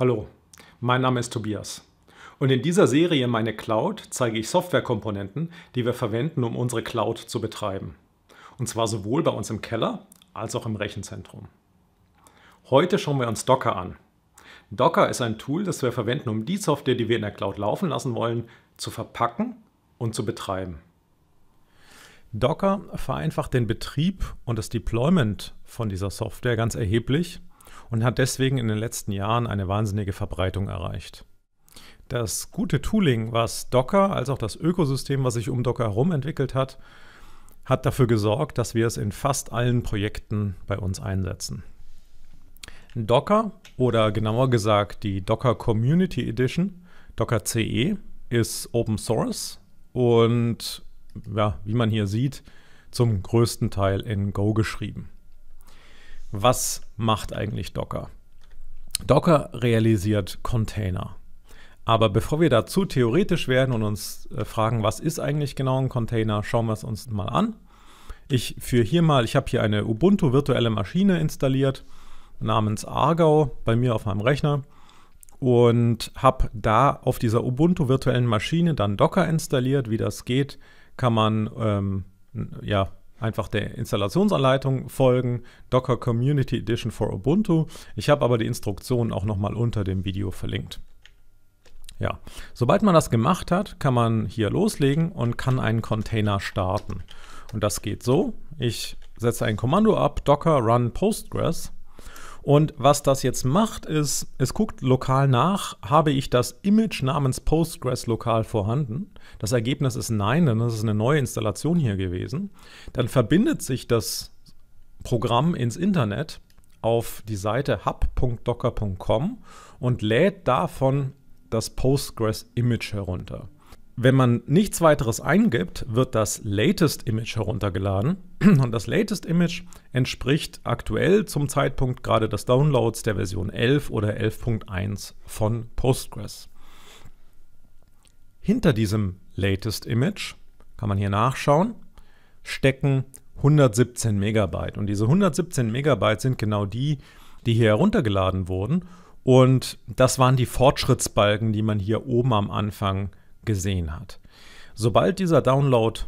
Hallo, mein Name ist Tobias. Und in dieser Serie Meine Cloud zeige ich Softwarekomponenten, die wir verwenden, um unsere Cloud zu betreiben. Und zwar sowohl bei uns im Keller als auch im Rechenzentrum. Heute schauen wir uns Docker an. Docker ist ein Tool, das wir verwenden, um die Software, die wir in der Cloud laufen lassen wollen, zu verpacken und zu betreiben. Docker vereinfacht den Betrieb und das Deployment von dieser Software ganz erheblich und hat deswegen in den letzten Jahren eine wahnsinnige Verbreitung erreicht. Das gute Tooling, was Docker als auch das Ökosystem, was sich um Docker herum entwickelt hat, hat dafür gesorgt, dass wir es in fast allen Projekten bei uns einsetzen. Docker oder genauer gesagt die Docker Community Edition, Docker CE, ist Open Source und ja, wie man hier sieht, zum größten Teil in Go geschrieben. Was macht eigentlich Docker? Docker realisiert Container. Aber bevor wir dazu theoretisch werden und uns äh, fragen, was ist eigentlich genau ein Container, schauen wir es uns mal an. Ich führe hier mal, ich habe hier eine Ubuntu virtuelle Maschine installiert namens Argau bei mir auf meinem Rechner und habe da auf dieser Ubuntu virtuellen Maschine dann Docker installiert. Wie das geht, kann man ähm, ja einfach der Installationsanleitung folgen, Docker Community Edition for Ubuntu. Ich habe aber die Instruktionen auch nochmal unter dem Video verlinkt. Ja, sobald man das gemacht hat, kann man hier loslegen und kann einen Container starten. Und das geht so. Ich setze ein Kommando ab, docker run postgres und was das jetzt macht, ist, es guckt lokal nach, habe ich das Image namens Postgres lokal vorhanden? Das Ergebnis ist nein, denn das ist eine neue Installation hier gewesen. Dann verbindet sich das Programm ins Internet auf die Seite hub.docker.com und lädt davon das Postgres-Image herunter. Wenn man nichts weiteres eingibt, wird das Latest-Image heruntergeladen Und das Latest Image entspricht aktuell zum Zeitpunkt gerade des Downloads der Version 11 oder 11.1 von Postgres. Hinter diesem Latest Image, kann man hier nachschauen, stecken 117 Megabyte. Und diese 117 Megabyte sind genau die, die hier heruntergeladen wurden. Und das waren die Fortschrittsbalken, die man hier oben am Anfang gesehen hat. Sobald dieser Download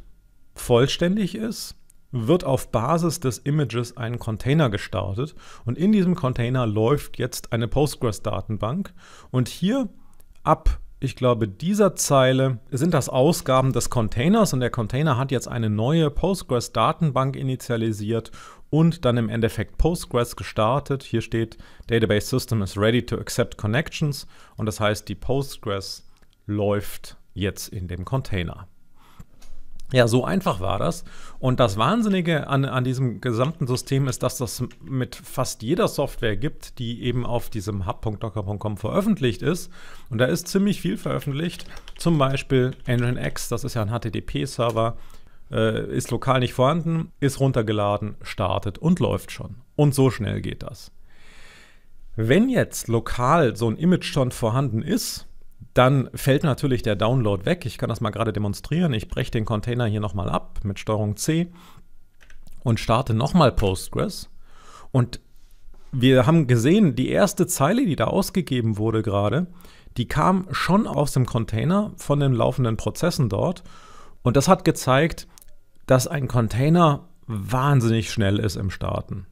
vollständig ist, wird auf Basis des Images ein Container gestartet und in diesem Container läuft jetzt eine Postgres-Datenbank und hier ab ich glaube, dieser Zeile sind das Ausgaben des Containers und der Container hat jetzt eine neue Postgres-Datenbank initialisiert und dann im Endeffekt Postgres gestartet. Hier steht Database System is ready to accept connections und das heißt, die Postgres läuft jetzt in dem Container. Ja, so einfach war das. Und das Wahnsinnige an, an diesem gesamten System ist, dass das mit fast jeder Software gibt, die eben auf diesem hub.docker.com veröffentlicht ist. Und da ist ziemlich viel veröffentlicht. Zum Beispiel Nginx, das ist ja ein HTTP-Server, äh, ist lokal nicht vorhanden, ist runtergeladen, startet und läuft schon. Und so schnell geht das. Wenn jetzt lokal so ein Image schon vorhanden ist, dann fällt natürlich der Download weg. Ich kann das mal gerade demonstrieren. Ich breche den Container hier nochmal ab mit Steuerung C und starte nochmal Postgres. Und wir haben gesehen, die erste Zeile, die da ausgegeben wurde gerade, die kam schon aus dem Container von den laufenden Prozessen dort. Und das hat gezeigt, dass ein Container wahnsinnig schnell ist im Starten.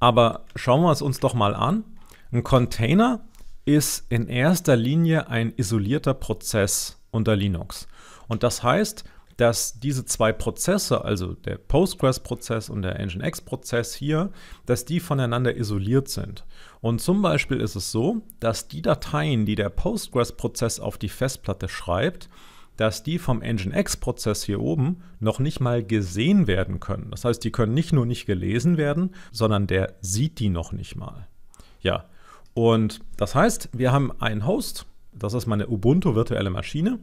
Aber schauen wir es uns doch mal an. Ein Container ist in erster Linie ein isolierter Prozess unter Linux. Und das heißt, dass diese zwei Prozesse, also der Postgres-Prozess und der Nginx-Prozess hier, dass die voneinander isoliert sind. Und zum Beispiel ist es so, dass die Dateien, die der Postgres-Prozess auf die Festplatte schreibt, dass die vom Nginx-Prozess hier oben noch nicht mal gesehen werden können. Das heißt, die können nicht nur nicht gelesen werden, sondern der sieht die noch nicht mal. Ja, und das heißt, wir haben einen Host, das ist meine Ubuntu virtuelle Maschine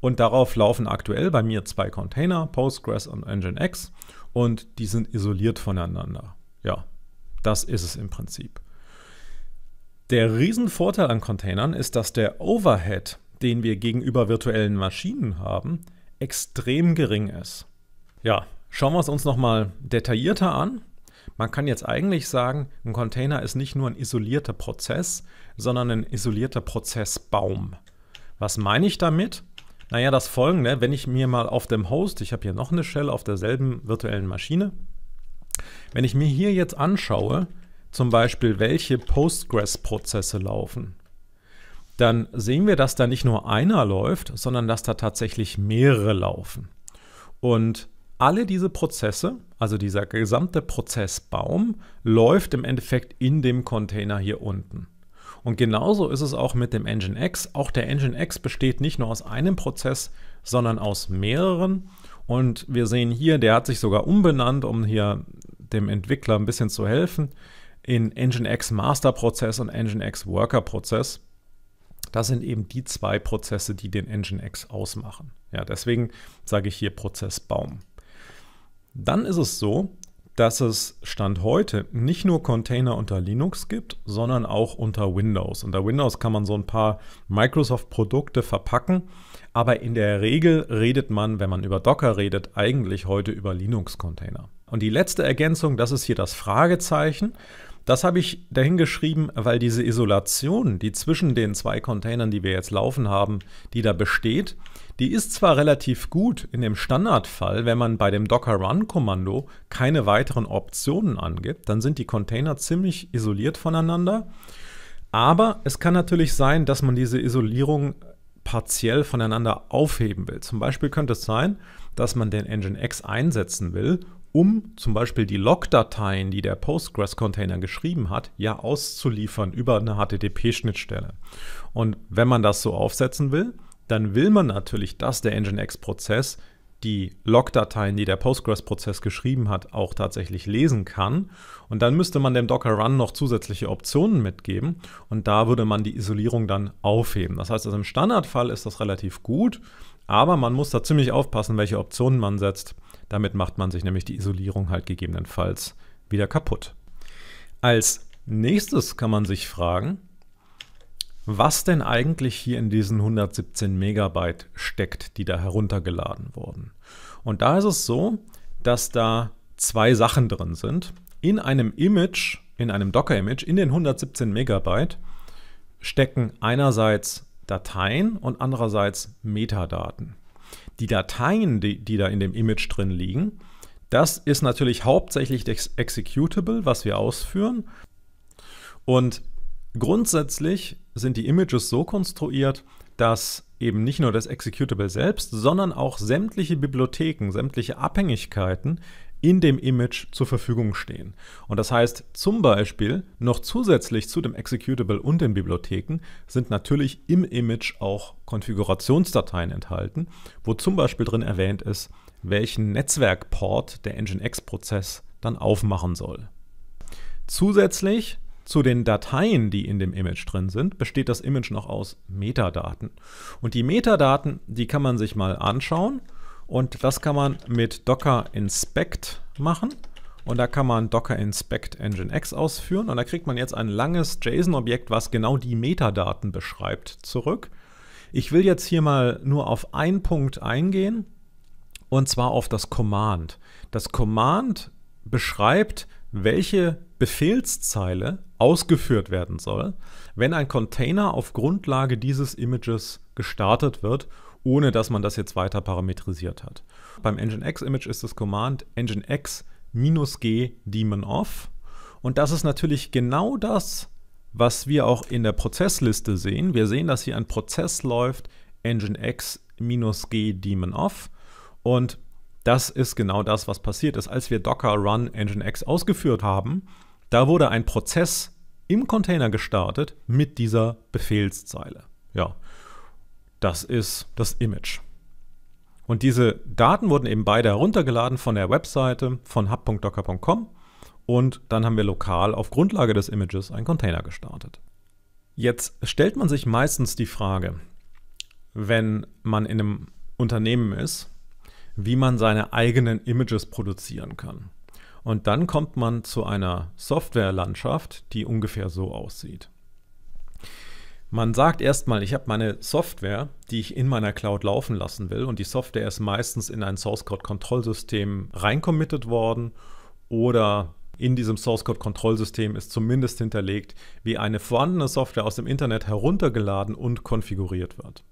und darauf laufen aktuell bei mir zwei Container, Postgres und Nginx und die sind isoliert voneinander. Ja, das ist es im Prinzip. Der Riesenvorteil an Containern ist, dass der Overhead, den wir gegenüber virtuellen Maschinen haben, extrem gering ist. Ja, schauen wir es uns nochmal detaillierter an. Man kann jetzt eigentlich sagen, ein Container ist nicht nur ein isolierter Prozess, sondern ein isolierter Prozessbaum. Was meine ich damit? Naja, das folgende, wenn ich mir mal auf dem Host, ich habe hier noch eine Shell auf derselben virtuellen Maschine, wenn ich mir hier jetzt anschaue, zum Beispiel welche Postgres-Prozesse laufen, dann sehen wir, dass da nicht nur einer läuft, sondern dass da tatsächlich mehrere laufen. Und alle diese Prozesse, also dieser gesamte Prozessbaum, läuft im Endeffekt in dem Container hier unten. Und genauso ist es auch mit dem Nginx. Auch der Nginx besteht nicht nur aus einem Prozess, sondern aus mehreren. Und wir sehen hier, der hat sich sogar umbenannt, um hier dem Entwickler ein bisschen zu helfen, in Nginx Master Prozess und Nginx Worker Prozess. Das sind eben die zwei Prozesse, die den Nginx ausmachen. Ja, deswegen sage ich hier Prozessbaum. Dann ist es so, dass es Stand heute nicht nur Container unter Linux gibt, sondern auch unter Windows. Unter Windows kann man so ein paar Microsoft-Produkte verpacken, aber in der Regel redet man, wenn man über Docker redet, eigentlich heute über Linux-Container. Und die letzte Ergänzung, das ist hier das Fragezeichen. Das habe ich dahingeschrieben, weil diese Isolation, die zwischen den zwei Containern, die wir jetzt laufen haben, die da besteht, die ist zwar relativ gut in dem Standardfall, wenn man bei dem Docker Run Kommando keine weiteren Optionen angibt, dann sind die Container ziemlich isoliert voneinander. Aber es kann natürlich sein, dass man diese Isolierung partiell voneinander aufheben will. Zum Beispiel könnte es sein, dass man den Nginx einsetzen will, um zum Beispiel die Log-Dateien, die der Postgres-Container geschrieben hat, ja auszuliefern über eine HTTP-Schnittstelle. Und wenn man das so aufsetzen will, dann will man natürlich, dass der Nginx-Prozess die Log-Dateien, die der Postgres-Prozess geschrieben hat, auch tatsächlich lesen kann. Und dann müsste man dem Docker Run noch zusätzliche Optionen mitgeben und da würde man die Isolierung dann aufheben. Das heißt, also im Standardfall ist das relativ gut, aber man muss da ziemlich aufpassen, welche Optionen man setzt. Damit macht man sich nämlich die Isolierung halt gegebenenfalls wieder kaputt. Als nächstes kann man sich fragen, was denn eigentlich hier in diesen 117 Megabyte steckt, die da heruntergeladen wurden. Und da ist es so, dass da zwei Sachen drin sind. In einem Image, in einem Docker-Image, in den 117 Megabyte stecken einerseits Dateien und andererseits Metadaten. Die Dateien, die, die da in dem Image drin liegen, das ist natürlich hauptsächlich das Executable, was wir ausführen. Und grundsätzlich sind die Images so konstruiert, dass eben nicht nur das Executable selbst, sondern auch sämtliche Bibliotheken, sämtliche Abhängigkeiten, in dem Image zur Verfügung stehen. Und das heißt zum Beispiel noch zusätzlich zu dem Executable und den Bibliotheken sind natürlich im Image auch Konfigurationsdateien enthalten, wo zum Beispiel drin erwähnt ist, welchen Netzwerkport der Nginx-Prozess dann aufmachen soll. Zusätzlich zu den Dateien, die in dem Image drin sind, besteht das Image noch aus Metadaten. Und die Metadaten, die kann man sich mal anschauen und das kann man mit Docker Inspect machen. Und da kann man Docker Inspect Engine X ausführen. Und da kriegt man jetzt ein langes JSON-Objekt, was genau die Metadaten beschreibt, zurück. Ich will jetzt hier mal nur auf einen Punkt eingehen. Und zwar auf das Command. Das Command beschreibt, welche Befehlszeile ausgeführt werden soll, wenn ein Container auf Grundlage dieses Images gestartet wird ohne dass man das jetzt weiter parametrisiert hat. Beim Nginx-Image ist das Command nginx-g daemon-off. Und das ist natürlich genau das, was wir auch in der Prozessliste sehen. Wir sehen, dass hier ein Prozess läuft, nginx-g daemon-off. Und das ist genau das, was passiert ist. Als wir Docker Run Nginx ausgeführt haben, da wurde ein Prozess im Container gestartet mit dieser Befehlszeile. Ja, das ist das Image. Und diese Daten wurden eben beide heruntergeladen von der Webseite von hub.docker.com und dann haben wir lokal auf Grundlage des Images einen Container gestartet. Jetzt stellt man sich meistens die Frage, wenn man in einem Unternehmen ist, wie man seine eigenen Images produzieren kann. Und dann kommt man zu einer Softwarelandschaft, die ungefähr so aussieht. Man sagt erstmal, ich habe meine Software, die ich in meiner Cloud laufen lassen will, und die Software ist meistens in ein Source Code Kontrollsystem reinkommittet worden oder in diesem Source Code Kontrollsystem ist zumindest hinterlegt, wie eine vorhandene Software aus dem Internet heruntergeladen und konfiguriert wird.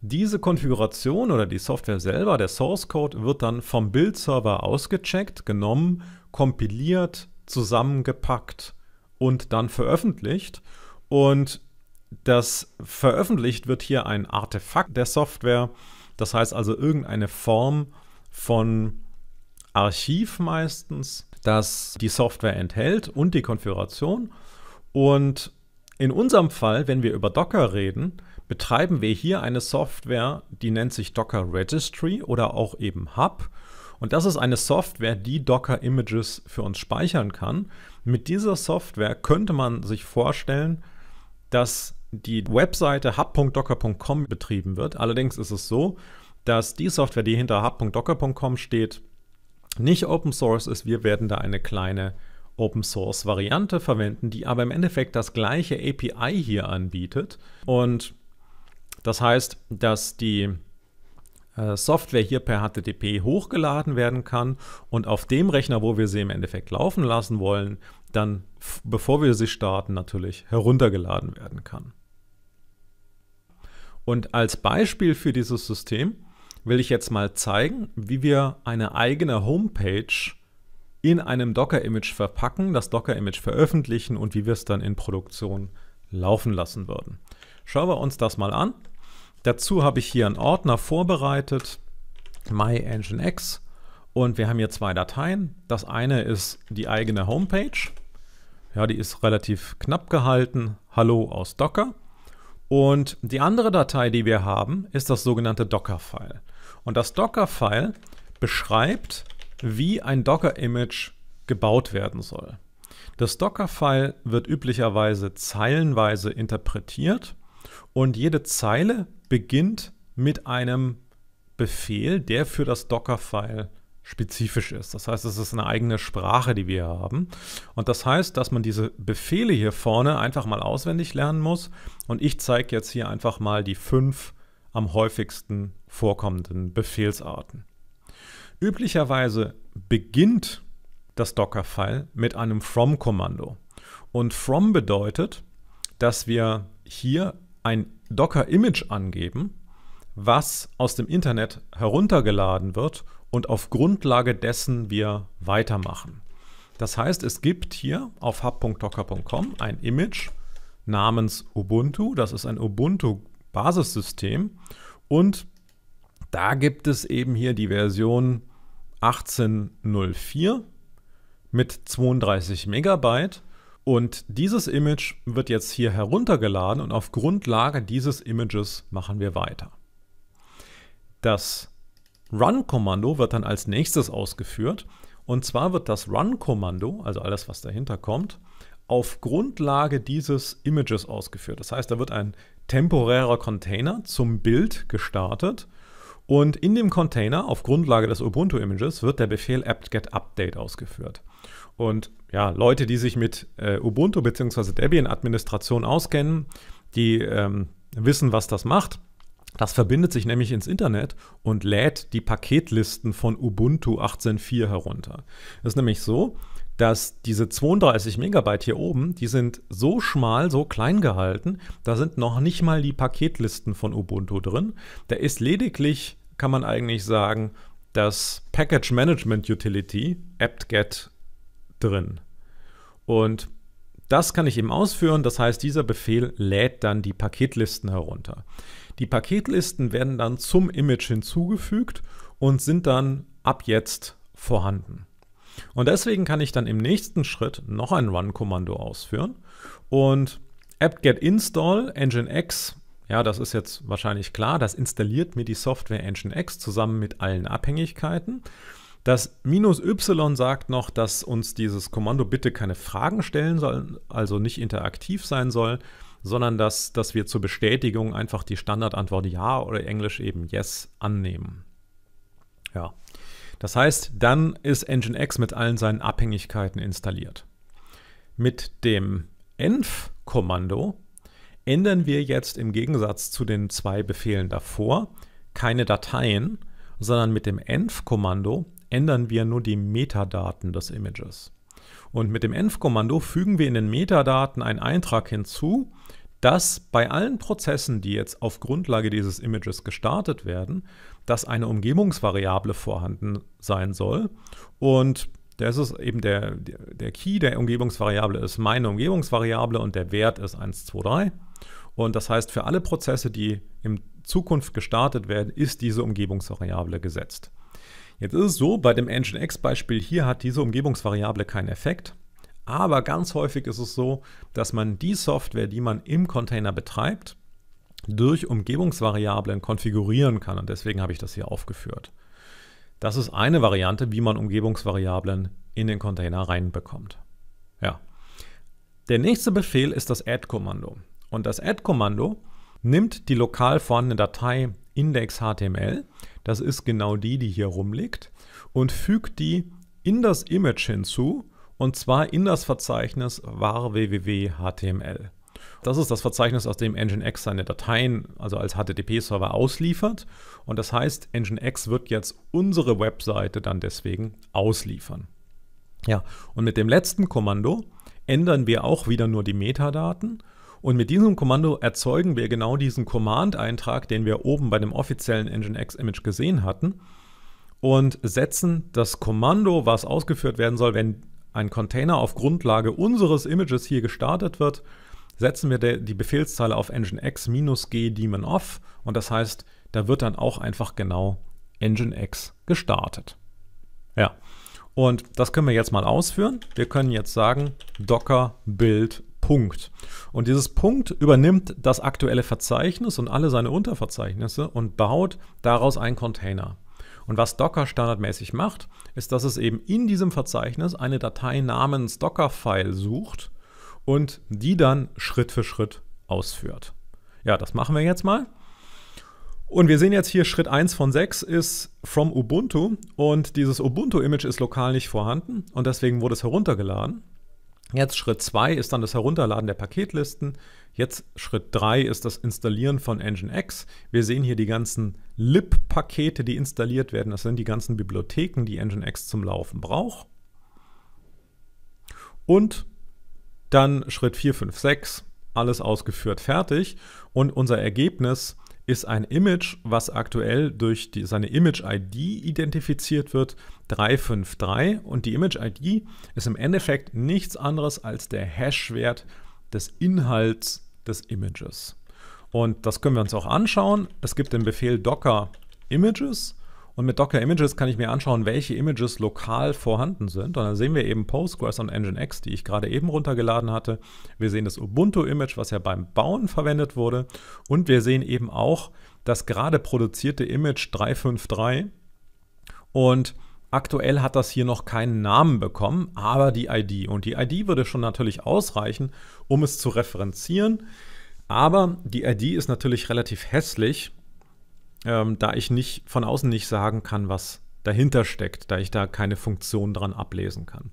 Diese Konfiguration oder die Software selber, der Source Code, wird dann vom Build-Server ausgecheckt, genommen, kompiliert, zusammengepackt und dann veröffentlicht. Und das veröffentlicht wird hier ein Artefakt der Software, das heißt also irgendeine Form von Archiv meistens, das die Software enthält und die Konfiguration. Und in unserem Fall, wenn wir über Docker reden, betreiben wir hier eine Software, die nennt sich Docker Registry oder auch eben Hub. Und das ist eine Software, die Docker Images für uns speichern kann. Mit dieser Software könnte man sich vorstellen, dass die Webseite hub.docker.com betrieben wird. Allerdings ist es so, dass die Software, die hinter hub.docker.com steht, nicht Open Source ist. Wir werden da eine kleine Open Source Variante verwenden, die aber im Endeffekt das gleiche API hier anbietet. Und das heißt, dass die äh, Software hier per HTTP hochgeladen werden kann und auf dem Rechner, wo wir sie im Endeffekt laufen lassen wollen, dann, bevor wir sie starten, natürlich heruntergeladen werden kann. Und als Beispiel für dieses System will ich jetzt mal zeigen, wie wir eine eigene Homepage in einem Docker-Image verpacken, das Docker-Image veröffentlichen und wie wir es dann in Produktion laufen lassen würden. Schauen wir uns das mal an. Dazu habe ich hier einen Ordner vorbereitet, MyEngineX. Und wir haben hier zwei Dateien. Das eine ist die eigene Homepage. Ja, die ist relativ knapp gehalten. Hallo aus Docker. Und die andere Datei, die wir haben, ist das sogenannte Docker-File. Und das Docker-File beschreibt, wie ein Docker-Image gebaut werden soll. Das Docker-File wird üblicherweise zeilenweise interpretiert und jede Zeile beginnt mit einem Befehl, der für das Docker-File spezifisch ist. Das heißt, es ist eine eigene Sprache, die wir haben. Und das heißt, dass man diese Befehle hier vorne einfach mal auswendig lernen muss. Und ich zeige jetzt hier einfach mal die fünf am häufigsten vorkommenden Befehlsarten. Üblicherweise beginnt das Docker-File mit einem From-Kommando. Und From bedeutet, dass wir hier ein Docker-Image angeben, was aus dem Internet heruntergeladen wird und auf Grundlage dessen wir weitermachen. Das heißt, es gibt hier auf hub.docker.com ein Image namens Ubuntu. Das ist ein Ubuntu-Basissystem und da gibt es eben hier die Version 18.04 mit 32 Megabyte. Und dieses Image wird jetzt hier heruntergeladen und auf Grundlage dieses Images machen wir weiter. Das Run-Kommando wird dann als nächstes ausgeführt. Und zwar wird das Run-Kommando, also alles, was dahinter kommt, auf Grundlage dieses Images ausgeführt. Das heißt, da wird ein temporärer Container zum Bild gestartet. Und in dem Container, auf Grundlage des Ubuntu-Images, wird der Befehl apt-get-update ausgeführt. Und ja, Leute, die sich mit äh, Ubuntu bzw. Debian-Administration auskennen, die ähm, wissen, was das macht. Das verbindet sich nämlich ins Internet und lädt die Paketlisten von Ubuntu 18.4 herunter. Das ist nämlich so, dass diese 32 Megabyte hier oben, die sind so schmal, so klein gehalten, da sind noch nicht mal die Paketlisten von Ubuntu drin. Da ist lediglich, kann man eigentlich sagen, das Package Management Utility, apt-get, drin. Und das kann ich eben ausführen, das heißt, dieser Befehl lädt dann die Paketlisten herunter. Die Paketlisten werden dann zum Image hinzugefügt und sind dann ab jetzt vorhanden. Und deswegen kann ich dann im nächsten Schritt noch ein Run-Kommando ausführen und apt-get install nginx, ja, das ist jetzt wahrscheinlich klar, das installiert mir die Software nginx zusammen mit allen Abhängigkeiten. Das minus y sagt noch, dass uns dieses Kommando bitte keine Fragen stellen soll, also nicht interaktiv sein soll sondern dass, dass wir zur Bestätigung einfach die Standardantwort Ja oder Englisch eben Yes annehmen. Ja. Das heißt, dann ist Nginx mit allen seinen Abhängigkeiten installiert. Mit dem env-Kommando ändern wir jetzt im Gegensatz zu den zwei Befehlen davor keine Dateien, sondern mit dem env-Kommando ändern wir nur die Metadaten des Images. Und mit dem env-Kommando fügen wir in den Metadaten einen Eintrag hinzu, dass bei allen Prozessen, die jetzt auf Grundlage dieses Images gestartet werden, dass eine Umgebungsvariable vorhanden sein soll. Und das ist eben der, der Key der Umgebungsvariable ist meine Umgebungsvariable und der Wert ist 1, 2, 3. Und das heißt, für alle Prozesse, die in Zukunft gestartet werden, ist diese Umgebungsvariable gesetzt. Jetzt ist es so, bei dem Nginx-Beispiel hier hat diese Umgebungsvariable keinen Effekt. Aber ganz häufig ist es so, dass man die Software, die man im Container betreibt, durch Umgebungsvariablen konfigurieren kann. Und deswegen habe ich das hier aufgeführt. Das ist eine Variante, wie man Umgebungsvariablen in den Container reinbekommt. Ja. Der nächste Befehl ist das Add-Kommando. Und das Add-Kommando nimmt die lokal vorhandene Datei index.html, das ist genau die, die hier rumliegt, und fügt die in das Image hinzu und zwar in das Verzeichnis var www.html. Das ist das Verzeichnis, aus dem Nginx seine Dateien, also als HTTP-Server, ausliefert. Und das heißt, Nginx wird jetzt unsere Webseite dann deswegen ausliefern. Ja, und mit dem letzten Kommando ändern wir auch wieder nur die Metadaten. Und mit diesem Kommando erzeugen wir genau diesen Command-Eintrag, den wir oben bei dem offiziellen Nginx-Image gesehen hatten und setzen das Kommando, was ausgeführt werden soll, wenn ein Container auf Grundlage unseres Images hier gestartet wird, setzen wir die Befehlszeile auf nginx-g daemon off und das heißt, da wird dann auch einfach genau nginx gestartet. Ja, und das können wir jetzt mal ausführen. Wir können jetzt sagen docker build Punkt. Und dieses Punkt übernimmt das aktuelle Verzeichnis und alle seine Unterverzeichnisse und baut daraus einen Container. Und was Docker standardmäßig macht, ist, dass es eben in diesem Verzeichnis eine Datei namens Docker-File sucht und die dann Schritt für Schritt ausführt. Ja, das machen wir jetzt mal. Und wir sehen jetzt hier Schritt 1 von 6 ist from Ubuntu und dieses Ubuntu-Image ist lokal nicht vorhanden und deswegen wurde es heruntergeladen. Jetzt Schritt 2 ist dann das Herunterladen der Paketlisten. Jetzt Schritt 3 ist das Installieren von Nginx. Wir sehen hier die ganzen lib-Pakete, die installiert werden. Das sind die ganzen Bibliotheken, die Nginx zum Laufen braucht. Und dann Schritt 4, 5, 6, alles ausgeführt, fertig. Und unser Ergebnis ist ein Image, was aktuell durch die, seine Image-ID identifiziert wird, 353. Und die Image-ID ist im Endeffekt nichts anderes als der Hash-Wert des Inhalts des Images. Und das können wir uns auch anschauen. Es gibt den Befehl docker images und mit Docker Images kann ich mir anschauen, welche Images lokal vorhanden sind. Und dann sehen wir eben Postgres und Nginx, die ich gerade eben runtergeladen hatte. Wir sehen das Ubuntu-Image, was ja beim Bauen verwendet wurde. Und wir sehen eben auch das gerade produzierte Image 353. Und Aktuell hat das hier noch keinen Namen bekommen, aber die ID. Und die ID würde schon natürlich ausreichen, um es zu referenzieren. Aber die ID ist natürlich relativ hässlich, ähm, da ich nicht von außen nicht sagen kann, was dahinter steckt, da ich da keine Funktion dran ablesen kann.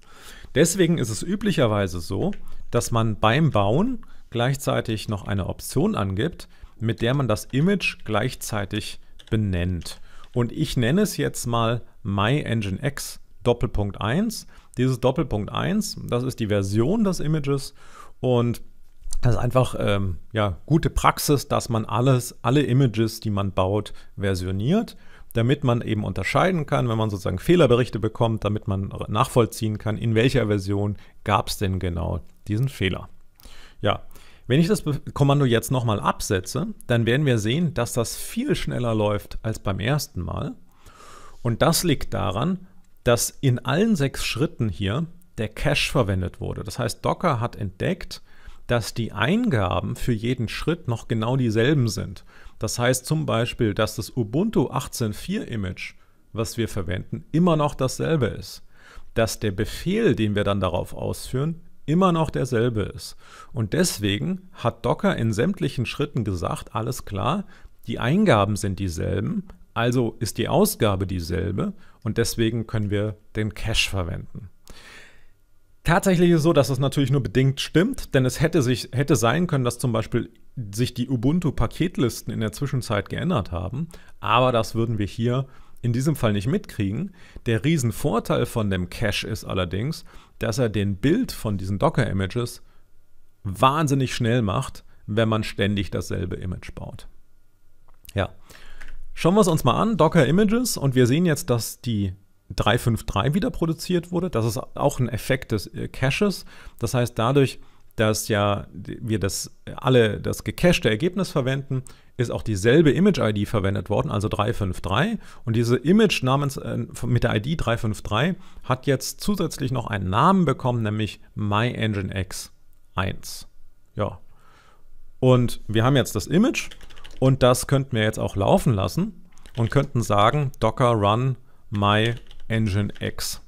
Deswegen ist es üblicherweise so, dass man beim Bauen gleichzeitig noch eine Option angibt, mit der man das Image gleichzeitig benennt. Und ich nenne es jetzt mal MyEngineX Doppelpunkt 1. Dieses Doppelpunkt 1, das ist die Version des Images und das ist einfach ähm, ja, gute Praxis, dass man alles, alle Images, die man baut, versioniert, damit man eben unterscheiden kann, wenn man sozusagen Fehlerberichte bekommt, damit man nachvollziehen kann, in welcher Version gab es denn genau diesen Fehler. Ja, wenn ich das Kommando jetzt nochmal absetze, dann werden wir sehen, dass das viel schneller läuft als beim ersten Mal. Und das liegt daran, dass in allen sechs Schritten hier der Cache verwendet wurde. Das heißt, Docker hat entdeckt, dass die Eingaben für jeden Schritt noch genau dieselben sind. Das heißt zum Beispiel, dass das Ubuntu 18.4 Image, was wir verwenden, immer noch dasselbe ist. Dass der Befehl, den wir dann darauf ausführen, immer noch derselbe ist. Und deswegen hat Docker in sämtlichen Schritten gesagt, alles klar, die Eingaben sind dieselben, also ist die Ausgabe dieselbe und deswegen können wir den Cache verwenden. Tatsächlich ist es so, dass das natürlich nur bedingt stimmt, denn es hätte, sich, hätte sein können, dass zum Beispiel sich die Ubuntu-Paketlisten in der Zwischenzeit geändert haben, aber das würden wir hier in diesem Fall nicht mitkriegen. Der Riesenvorteil von dem Cache ist allerdings, dass er den Bild von diesen Docker-Images wahnsinnig schnell macht, wenn man ständig dasselbe Image baut. Ja, schauen wir es uns mal an, Docker Images, und wir sehen jetzt, dass die 353 wieder produziert wurde. Das ist auch ein Effekt des äh, Caches. Das heißt, dadurch dass ja wir das alle das gecachte Ergebnis verwenden, ist auch dieselbe Image-ID verwendet worden, also 353. Und diese Image namens äh, mit der ID 353 hat jetzt zusätzlich noch einen Namen bekommen, nämlich MyEngineX1. Ja. Und wir haben jetzt das Image und das könnten wir jetzt auch laufen lassen und könnten sagen docker run myEngineX1.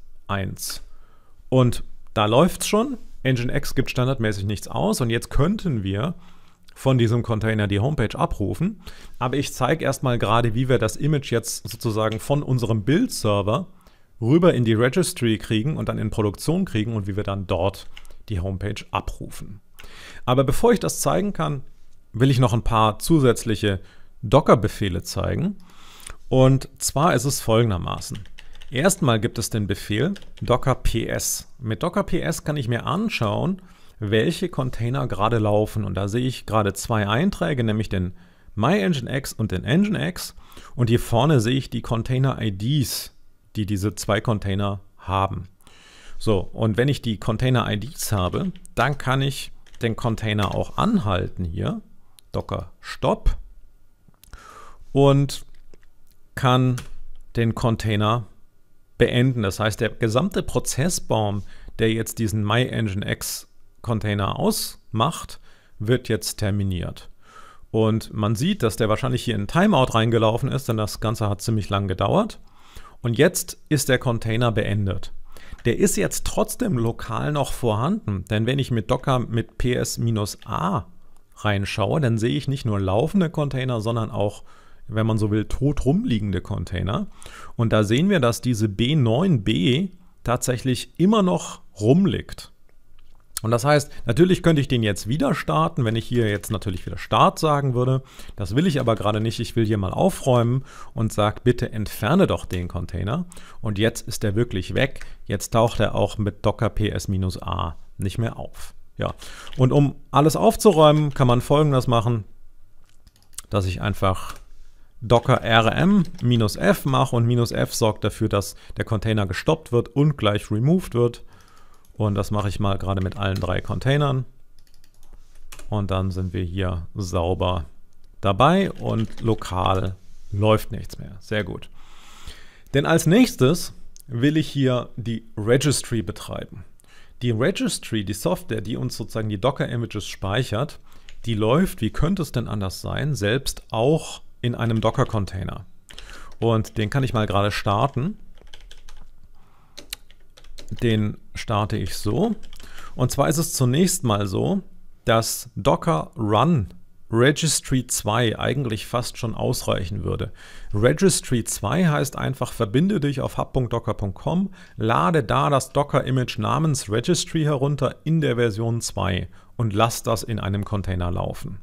Und da läuft es schon. Nginx gibt standardmäßig nichts aus und jetzt könnten wir von diesem Container die Homepage abrufen. Aber ich zeige erstmal gerade, wie wir das Image jetzt sozusagen von unserem Build-Server rüber in die Registry kriegen und dann in Produktion kriegen und wie wir dann dort die Homepage abrufen. Aber bevor ich das zeigen kann, will ich noch ein paar zusätzliche Docker-Befehle zeigen. Und zwar ist es folgendermaßen. Erstmal gibt es den Befehl docker ps. Mit docker ps kann ich mir anschauen, welche Container gerade laufen. Und da sehe ich gerade zwei Einträge, nämlich den MyEngineX und den Nginx. Und hier vorne sehe ich die Container-IDs, die diese zwei Container haben. So, und wenn ich die Container-IDs habe, dann kann ich den Container auch anhalten hier, docker stop, und kann den Container anhalten beenden. Das heißt, der gesamte Prozessbaum, der jetzt diesen MyEngineX Container ausmacht, wird jetzt terminiert. Und man sieht, dass der wahrscheinlich hier in Timeout reingelaufen ist, denn das Ganze hat ziemlich lang gedauert. Und jetzt ist der Container beendet. Der ist jetzt trotzdem lokal noch vorhanden, denn wenn ich mit Docker mit ps-a reinschaue, dann sehe ich nicht nur laufende Container, sondern auch wenn man so will, tot rumliegende Container. Und da sehen wir, dass diese B9B tatsächlich immer noch rumliegt. Und das heißt, natürlich könnte ich den jetzt wieder starten, wenn ich hier jetzt natürlich wieder Start sagen würde. Das will ich aber gerade nicht. Ich will hier mal aufräumen und sage, bitte entferne doch den Container. Und jetzt ist er wirklich weg. Jetzt taucht er auch mit Docker PS-A nicht mehr auf. Ja, und um alles aufzuräumen, kann man folgendes machen, dass ich einfach docker rm-f mache und "-f" sorgt dafür, dass der Container gestoppt wird und gleich removed wird. Und das mache ich mal gerade mit allen drei Containern. Und dann sind wir hier sauber dabei und lokal läuft nichts mehr. Sehr gut. Denn als nächstes will ich hier die Registry betreiben. Die Registry, die Software, die uns sozusagen die Docker-Images speichert, die läuft, wie könnte es denn anders sein, selbst auch in einem Docker-Container. Und den kann ich mal gerade starten. Den starte ich so. Und zwar ist es zunächst mal so, dass Docker Run Registry 2 eigentlich fast schon ausreichen würde. Registry 2 heißt einfach, verbinde dich auf hub.docker.com, lade da das Docker-Image namens Registry herunter in der Version 2 und lass das in einem Container laufen.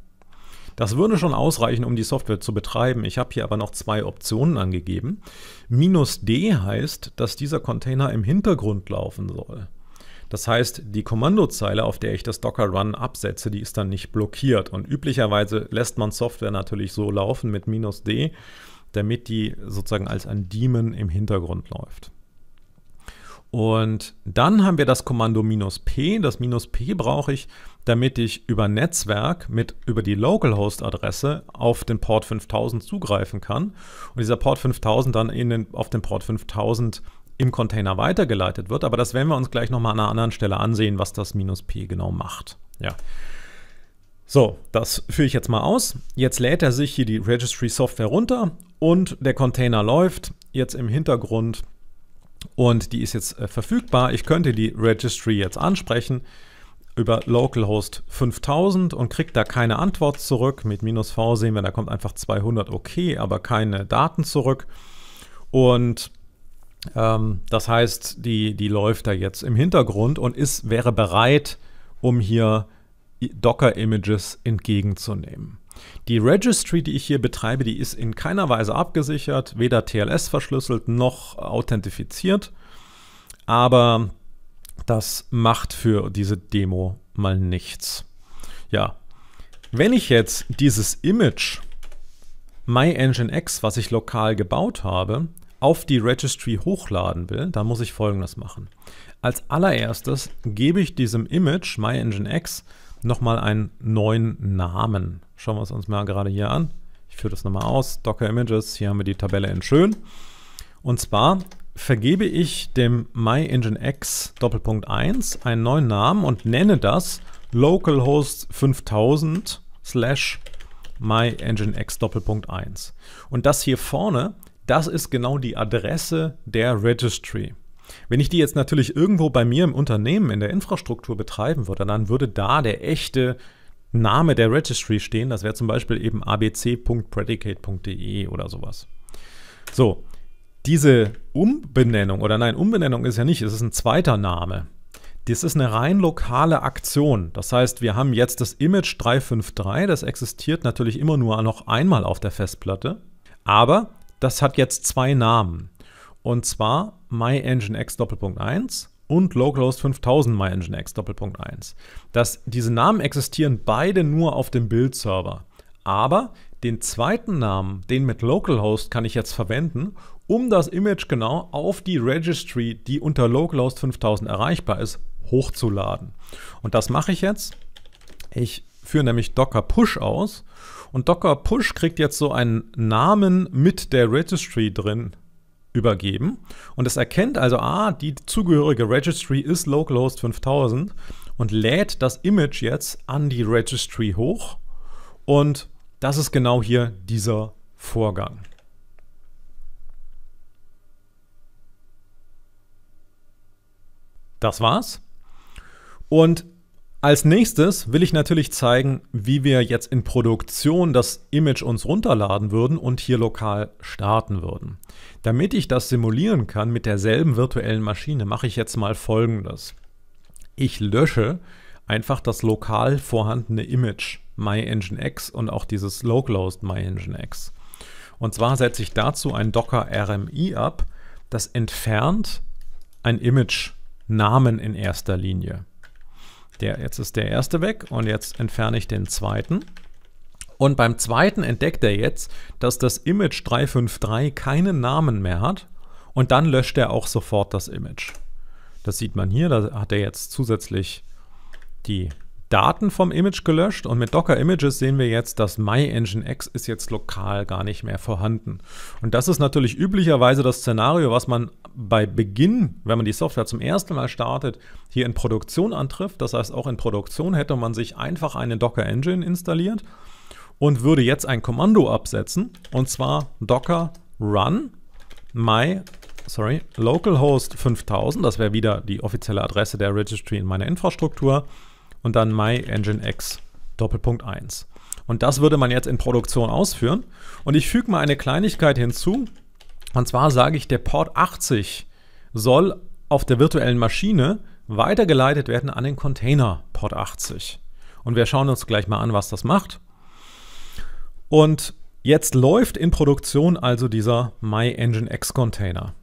Das würde schon ausreichen, um die Software zu betreiben. Ich habe hier aber noch zwei Optionen angegeben. Minus D heißt, dass dieser Container im Hintergrund laufen soll. Das heißt, die Kommandozeile, auf der ich das Docker Run absetze, die ist dann nicht blockiert. Und üblicherweise lässt man Software natürlich so laufen mit minus D, damit die sozusagen als ein Daemon im Hintergrund läuft. Und dann haben wir das Kommando minus "-p". Das minus "-p" brauche ich, damit ich über Netzwerk mit über die Localhost-Adresse auf den Port 5000 zugreifen kann und dieser Port 5000 dann in den, auf den Port 5000 im Container weitergeleitet wird. Aber das werden wir uns gleich nochmal an einer anderen Stelle ansehen, was das minus "-p" genau macht. Ja. So, das führe ich jetzt mal aus. Jetzt lädt er sich hier die Registry Software runter und der Container läuft. Jetzt im Hintergrund und die ist jetzt äh, verfügbar. Ich könnte die Registry jetzt ansprechen über localhost 5000 und kriege da keine Antwort zurück. Mit minus V sehen wir, da kommt einfach 200 okay, aber keine Daten zurück. Und ähm, das heißt, die, die läuft da jetzt im Hintergrund und ist, wäre bereit, um hier Docker-Images entgegenzunehmen. Die Registry, die ich hier betreibe, die ist in keiner Weise abgesichert, weder TLS verschlüsselt noch authentifiziert. Aber das macht für diese Demo mal nichts. Ja, wenn ich jetzt dieses Image MyEngineX, was ich lokal gebaut habe, auf die Registry hochladen will, dann muss ich folgendes machen. Als allererstes gebe ich diesem Image MyEngineX nochmal einen neuen Namen. Schauen wir es uns mal gerade hier an. Ich führe das nochmal aus. Docker Images, hier haben wir die Tabelle in schön. Und zwar vergebe ich dem MyEngineX Doppelpunkt 1 einen neuen Namen und nenne das localhost 5000 slash MyEngineX Doppelpunkt 1. Und das hier vorne, das ist genau die Adresse der Registry. Wenn ich die jetzt natürlich irgendwo bei mir im Unternehmen in der Infrastruktur betreiben würde, dann würde da der echte Name der Registry stehen. Das wäre zum Beispiel eben abc.predicate.de oder sowas. So, diese Umbenennung, oder nein, Umbenennung ist ja nicht, es ist ein zweiter Name. Das ist eine rein lokale Aktion. Das heißt, wir haben jetzt das Image 353, das existiert natürlich immer nur noch einmal auf der Festplatte, aber das hat jetzt zwei Namen. Und zwar myenginex.1 und localhost 5000 myenginex.1. Doppelpunkt diese Namen existieren beide nur auf dem Build-Server. Aber den zweiten Namen, den mit localhost, kann ich jetzt verwenden, um das Image genau auf die Registry, die unter localhost 5000 erreichbar ist, hochzuladen. Und das mache ich jetzt. Ich führe nämlich Docker Push aus und Docker Push kriegt jetzt so einen Namen mit der Registry drin übergeben. Und es erkennt also, ah, die zugehörige Registry ist localhost 5000 und lädt das Image jetzt an die Registry hoch. Und das ist genau hier dieser Vorgang. Das war's. Und als nächstes will ich natürlich zeigen, wie wir jetzt in Produktion das Image uns runterladen würden und hier lokal starten würden. Damit ich das simulieren kann mit derselben virtuellen Maschine, mache ich jetzt mal folgendes. Ich lösche einfach das lokal vorhandene Image MyEngineX und auch dieses localhost MyEngineX. Und zwar setze ich dazu ein Docker RMI ab, das entfernt ein Image Namen in erster Linie. Der, jetzt ist der erste weg und jetzt entferne ich den zweiten. Und beim zweiten entdeckt er jetzt, dass das Image 353 keinen Namen mehr hat und dann löscht er auch sofort das Image. Das sieht man hier, da hat er jetzt zusätzlich die Daten vom Image gelöscht und mit Docker Images sehen wir jetzt, dass MyEngineX ist jetzt lokal gar nicht mehr vorhanden. Und das ist natürlich üblicherweise das Szenario, was man bei Beginn, wenn man die Software zum ersten Mal startet, hier in Produktion antrifft. Das heißt, auch in Produktion hätte man sich einfach eine Docker Engine installiert und würde jetzt ein Kommando absetzen und zwar Docker run my sorry, localhost 5000, das wäre wieder die offizielle Adresse der Registry in meiner Infrastruktur und dann My Engine X Doppelpunkt 1. Und das würde man jetzt in Produktion ausführen. Und ich füge mal eine Kleinigkeit hinzu. Und zwar sage ich, der Port 80 soll auf der virtuellen Maschine weitergeleitet werden an den Container Port 80. Und wir schauen uns gleich mal an, was das macht. Und jetzt läuft in Produktion also dieser My Engine X Container.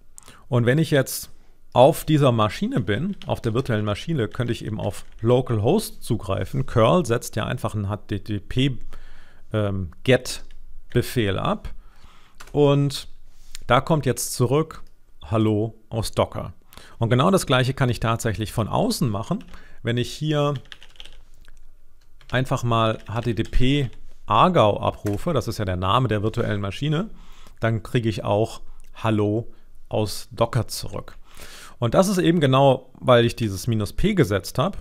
Und wenn ich jetzt auf dieser Maschine bin, auf der virtuellen Maschine, könnte ich eben auf localhost zugreifen. Curl setzt ja einfach einen HTTP-GET-Befehl ähm, ab. Und da kommt jetzt zurück Hallo aus Docker. Und genau das gleiche kann ich tatsächlich von außen machen, wenn ich hier einfach mal HTTP Argau abrufe, das ist ja der Name der virtuellen Maschine, dann kriege ich auch Hallo aus Docker zurück. Und das ist eben genau, weil ich dieses minus p gesetzt habe.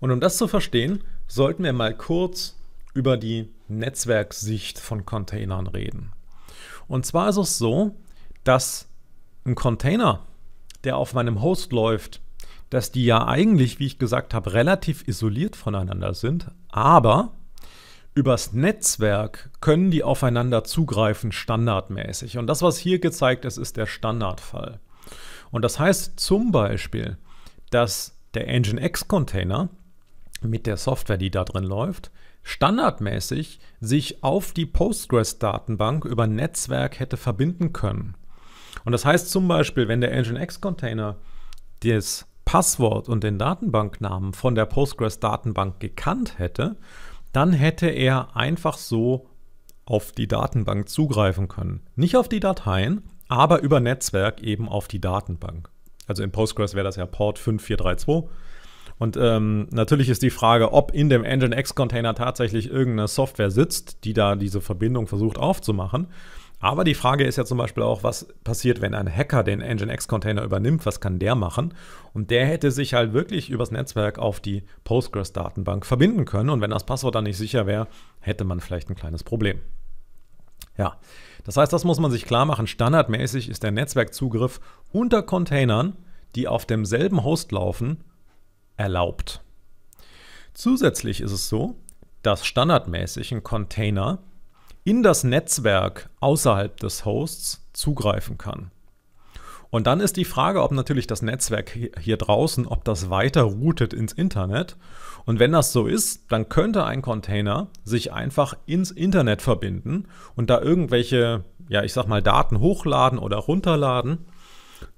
Und um das zu verstehen, sollten wir mal kurz über die Netzwerksicht von Containern reden. Und zwar ist es so, dass ein Container, der auf meinem Host läuft, dass die ja eigentlich, wie ich gesagt habe, relativ isoliert voneinander sind, aber übers Netzwerk können die aufeinander zugreifen standardmäßig. Und das, was hier gezeigt ist, ist der Standardfall. Und das heißt zum Beispiel, dass der Engine X Container mit der Software, die da drin läuft, standardmäßig sich auf die Postgres-Datenbank über Netzwerk hätte verbinden können. Und das heißt zum Beispiel, wenn der Nginx-Container das Passwort und den Datenbanknamen von der Postgres-Datenbank gekannt hätte, dann hätte er einfach so auf die Datenbank zugreifen können. Nicht auf die Dateien, aber über Netzwerk eben auf die Datenbank. Also in Postgres wäre das ja Port 5432. Und ähm, natürlich ist die Frage, ob in dem Nginx-Container tatsächlich irgendeine Software sitzt, die da diese Verbindung versucht aufzumachen. Aber die Frage ist ja zum Beispiel auch, was passiert, wenn ein Hacker den Nginx-Container übernimmt? Was kann der machen? Und der hätte sich halt wirklich übers Netzwerk auf die Postgres-Datenbank verbinden können. Und wenn das Passwort dann nicht sicher wäre, hätte man vielleicht ein kleines Problem. Ja, das heißt, das muss man sich klar machen. Standardmäßig ist der Netzwerkzugriff unter Containern, die auf demselben Host laufen, erlaubt. Zusätzlich ist es so, dass standardmäßig ein Container in das Netzwerk außerhalb des Hosts zugreifen kann. Und dann ist die Frage, ob natürlich das Netzwerk hier draußen, ob das weiter routet ins Internet. Und wenn das so ist, dann könnte ein Container sich einfach ins Internet verbinden und da irgendwelche, ja, ich sag mal, Daten hochladen oder runterladen.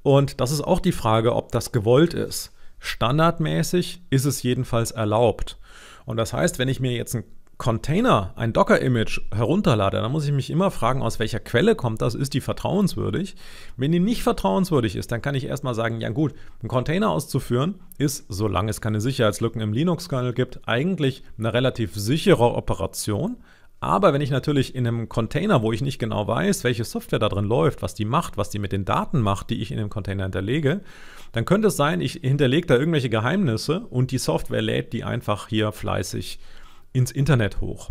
Und das ist auch die Frage, ob das gewollt ist. Standardmäßig ist es jedenfalls erlaubt. Und das heißt, wenn ich mir jetzt einen Container, ein Docker-Image herunterlade, dann muss ich mich immer fragen, aus welcher Quelle kommt das, ist die vertrauenswürdig? Wenn die nicht vertrauenswürdig ist, dann kann ich erstmal sagen, ja gut, ein Container auszuführen ist, solange es keine Sicherheitslücken im Linux-Kernel gibt, eigentlich eine relativ sichere Operation. Aber wenn ich natürlich in einem Container, wo ich nicht genau weiß, welche Software da drin läuft, was die macht, was die mit den Daten macht, die ich in dem Container hinterlege, dann könnte es sein, ich hinterlege da irgendwelche Geheimnisse und die Software lädt die einfach hier fleißig ins Internet hoch.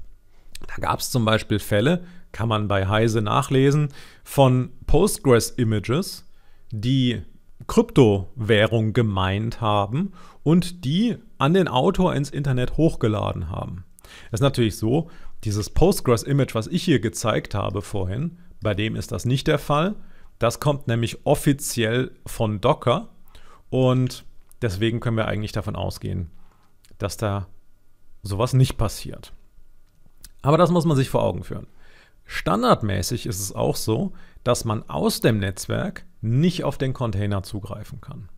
Da gab es zum Beispiel Fälle, kann man bei Heise nachlesen, von Postgres-Images, die Kryptowährung gemeint haben und die an den Autor ins Internet hochgeladen haben. Es ist natürlich so, dieses Postgres-Image, was ich hier gezeigt habe vorhin, bei dem ist das nicht der Fall. Das kommt nämlich offiziell von Docker und deswegen können wir eigentlich davon ausgehen, dass da sowas nicht passiert. Aber das muss man sich vor Augen führen. Standardmäßig ist es auch so, dass man aus dem Netzwerk nicht auf den Container zugreifen kann.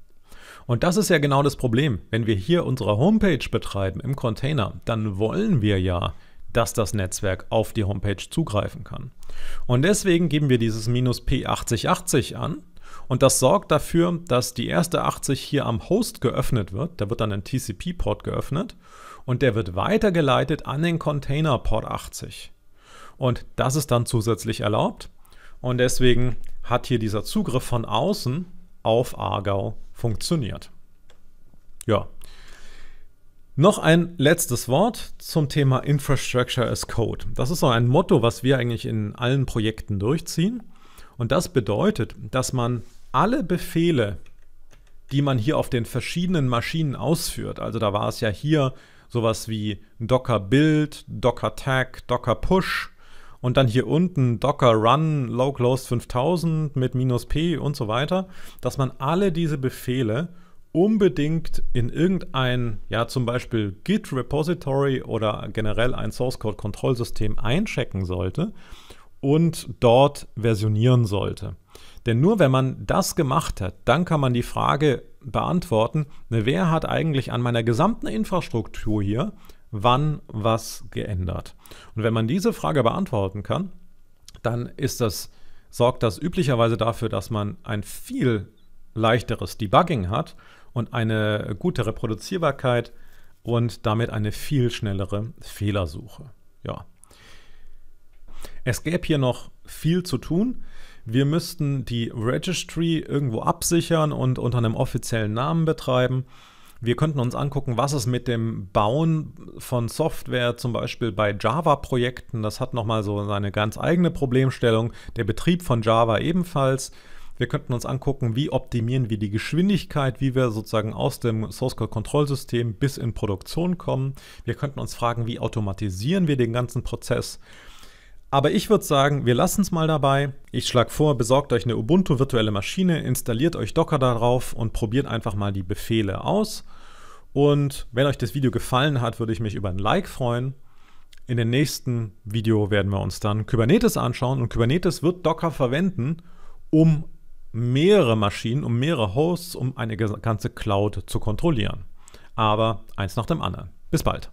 Und das ist ja genau das Problem. Wenn wir hier unsere Homepage betreiben im Container, dann wollen wir ja, dass das Netzwerk auf die Homepage zugreifen kann. Und deswegen geben wir dieses minus P8080 an. Und das sorgt dafür, dass die erste 80 hier am Host geöffnet wird. Da wird dann ein TCP-Port geöffnet und der wird weitergeleitet an den Container Port 80. Und das ist dann zusätzlich erlaubt und deswegen hat hier dieser Zugriff von außen auf Aargau funktioniert. Ja. Noch ein letztes Wort zum Thema Infrastructure as Code. Das ist so ein Motto, was wir eigentlich in allen Projekten durchziehen. Und das bedeutet, dass man alle Befehle, die man hier auf den verschiedenen Maschinen ausführt, also da war es ja hier sowas wie Docker Build, Docker Tag, Docker Push und dann hier unten Docker Run Low Closed 5000 mit minus P und so weiter, dass man alle diese Befehle unbedingt in irgendein, ja zum Beispiel Git Repository oder generell ein Source Code Kontrollsystem einchecken sollte und dort versionieren sollte. Denn nur wenn man das gemacht hat, dann kann man die Frage beantworten, wer hat eigentlich an meiner gesamten Infrastruktur hier wann was geändert? Und wenn man diese Frage beantworten kann, dann ist das, sorgt das üblicherweise dafür, dass man ein viel leichteres Debugging hat und eine gute Reproduzierbarkeit und damit eine viel schnellere Fehlersuche. Ja. Es gäbe hier noch viel zu tun wir müssten die Registry irgendwo absichern und unter einem offiziellen Namen betreiben. Wir könnten uns angucken, was es mit dem Bauen von Software zum Beispiel bei Java-Projekten, das hat nochmal so seine ganz eigene Problemstellung, der Betrieb von Java ebenfalls. Wir könnten uns angucken, wie optimieren wir die Geschwindigkeit, wie wir sozusagen aus dem Source Code Kontrollsystem bis in Produktion kommen. Wir könnten uns fragen, wie automatisieren wir den ganzen Prozess. Aber ich würde sagen, wir lassen es mal dabei. Ich schlage vor, besorgt euch eine Ubuntu virtuelle Maschine, installiert euch Docker darauf und probiert einfach mal die Befehle aus. Und wenn euch das Video gefallen hat, würde ich mich über ein Like freuen. In dem nächsten Video werden wir uns dann Kubernetes anschauen und Kubernetes wird Docker verwenden, um mehrere Maschinen, um mehrere Hosts, um eine ganze Cloud zu kontrollieren. Aber eins nach dem anderen. Bis bald.